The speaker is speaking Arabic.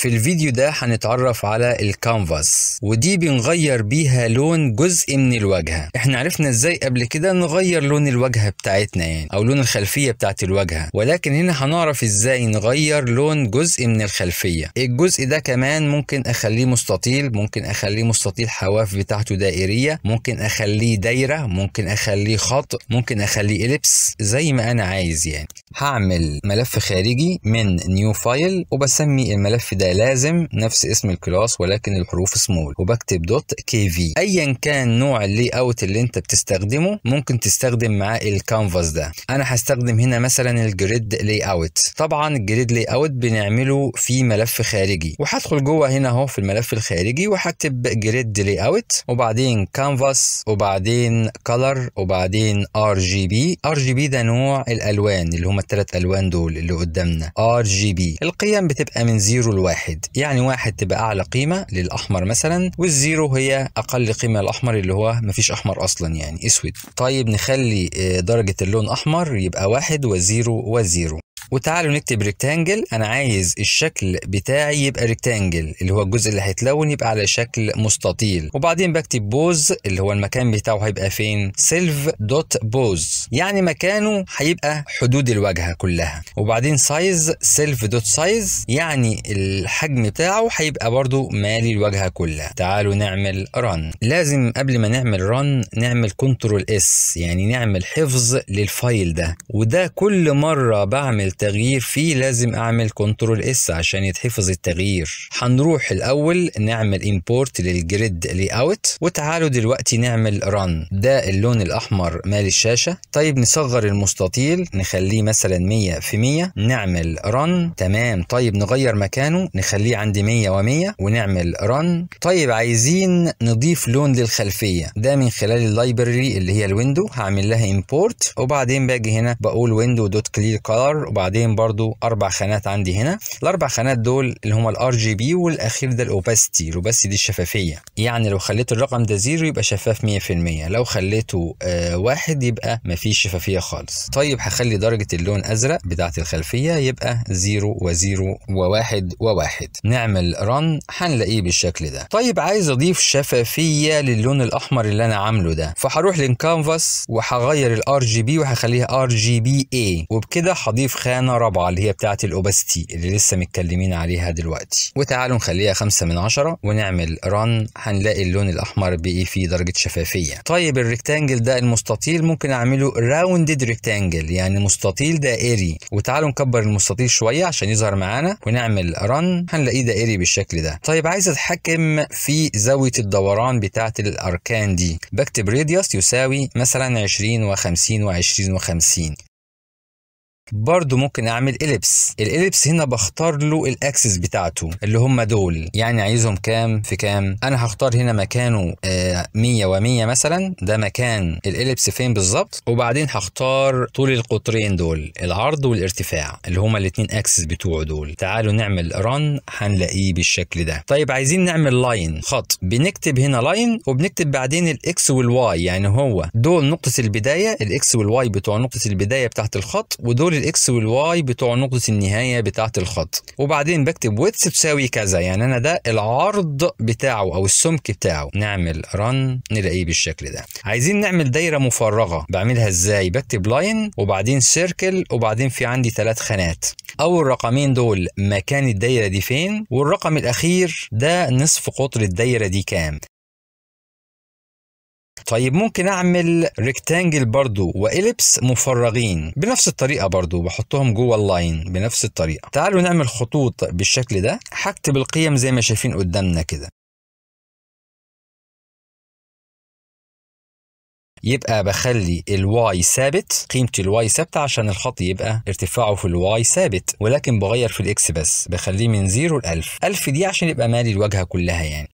في الفيديو ده هنتعرف على الكانفاس ودي بنغير بيها لون جزء من الواجهه احنا عرفنا ازاي قبل كده نغير لون الواجهه بتاعتنا يعني او لون الخلفيه بتاعت الواجهه ولكن هنا هنعرف ازاي نغير لون جزء من الخلفيه الجزء ده كمان ممكن اخليه مستطيل ممكن اخليه مستطيل حواف بتاعته دائريه ممكن اخليه دايره ممكن اخليه خط ممكن اخليه اليبس زي ما انا عايز يعني هعمل ملف خارجي من نيو فايل وبسمي الملف ده لازم نفس اسم الكلاس ولكن الحروف سمول وبكتب دوت كي في ايا كان نوع اللي اوت اللي انت بتستخدمه ممكن تستخدم معاه الكانفاس ده انا هستخدم هنا مثلا الجريد لاي اوت طبعا الجريد لاي اوت بنعمله في ملف خارجي وهدخل جوه هنا اهو في الملف الخارجي وهكتب جريد لاي اوت وبعدين كانفاس وبعدين كلر وبعدين ار جي بي ار جي بي ده نوع الالوان اللي هما الثلاث الوان دول اللي قدامنا ار جي بي القيم بتبقى من 0 ل 1 واحد يعني واحد تبقى أعلى قيمة للأحمر مثلا والزيرو هي أقل قيمة للأحمر اللي هو مفيش أحمر أصلا يعني أسود طيب نخلي آه، درجة اللون أحمر يبقى واحد وزيرو وزيرو وتعالوا نكتب ريكتانجل انا عايز الشكل بتاعي يبقى ريكتانجل اللي هو الجزء اللي هيتلون يبقى على شكل مستطيل وبعدين بكتب بوز اللي هو المكان بتاعه هيبقى فين سيلف دوت بوز يعني مكانه هيبقى حدود الواجهه كلها وبعدين سايز سيلف دوت سايز يعني الحجم بتاعه هيبقى برضو مالي الواجهه كلها تعالوا نعمل رن لازم قبل ما نعمل رن نعمل كنترول اس يعني نعمل حفظ للفايل ده وده كل مره بعمل التغيير فيه لازم اعمل كنترول اس عشان يتحفظ التغيير هنروح الاول نعمل امبورت للجريد لي اوت وتعالوا دلوقتي نعمل ران ده اللون الاحمر مال الشاشه طيب نصغر المستطيل نخليه مثلا 100 في 100 نعمل ران تمام طيب نغير مكانه نخليه عند 100 و100 ونعمل ران طيب عايزين نضيف لون للخلفيه ده من خلال اللايبرري اللي هي الويندو هعمل لها امبورت وبعدين باجي هنا بقول ويندو دوت كلير كلر وبعد وبعدين برضو اربع خانات عندي هنا الاربع خانات دول اللي هما الار جي بي والاخير ده الاوباستي الاوباسيتي دي الشفافيه يعني لو خليت الرقم ده زيرو يبقى شفاف 100% لو خليته آه واحد يبقى مفيش شفافيه خالص طيب هخلي درجه اللون ازرق بتاعه الخلفيه يبقى زيرو وزيرو وواحد وواحد نعمل رن هنلاقيه بالشكل ده طيب عايز اضيف شفافيه للون الاحمر اللي انا عامله ده فهروح للكانفاس وهغير الار جي بي وهخليها ار جي بي اي وبكده هضيف خانه كان رابعة اللي هي بتاعت الأوباستي اللي لسه متكلمين عليها دلوقتي وتعالوا نخليها خمسة من عشرة ونعمل ران هنلاقي اللون الأحمر بقي فيه درجة شفافية طيب الريكتانجل ده المستطيل ممكن أعمله راوندد ريكتانجل يعني مستطيل دائري وتعالوا نكبر المستطيل شوية عشان يظهر معانا ونعمل ران هنلاقيه دائري بالشكل ده طيب عايز أتحكم في زاوية الدوران بتاعت الأركان دي بكتب راديوس يساوي مثلا 20 و50 و20 و50 برضو ممكن اعمل اليبس الاليبس هنا بختار له الاكسس بتاعته اللي هم دول يعني عايزهم كام في كام انا هختار هنا مكانه 100 و و100 مثلا ده مكان الاليبس فين بالظبط وبعدين هختار طول القطرين دول العرض والارتفاع اللي هما الاثنين اكسس بتوعه دول تعالوا نعمل ران هنلاقيه بالشكل ده طيب عايزين نعمل لاين خط بنكتب هنا لاين وبنكتب بعدين الاكس والواي يعني هو دول نقطه البدايه الاكس والواي بتوع نقطه البدايه بتاعت الخط ودول الاكس والواي بتوع نقطه النهايه بتاعه الخط وبعدين بكتب ويدث تساوي كذا يعني انا ده العرض بتاعه او السمك بتاعه نعمل رن نلاقيه بالشكل ده عايزين نعمل دايره مفرغه بعملها ازاي بكتب لاين وبعدين سيركل وبعدين في عندي ثلاث خانات اول رقمين دول مكان الدايره دي فين والرقم الاخير ده نصف قطر الدايره دي كام طيب ممكن اعمل ريكتانجل برضو واليبس مفرغين بنفس الطريقه برضو بحطهم جوه اللاين بنفس الطريقه تعالوا نعمل خطوط بالشكل ده هكتب القيم زي ما شايفين قدامنا كده يبقى بخلي الواي ثابت قيمة الواي ثابتة عشان الخط يبقى ارتفاعه في الواي ثابت ولكن بغير في الاكس بس بخليه من 0 ل 1000 1000 دي عشان يبقى مالي الواجهة كلها يعني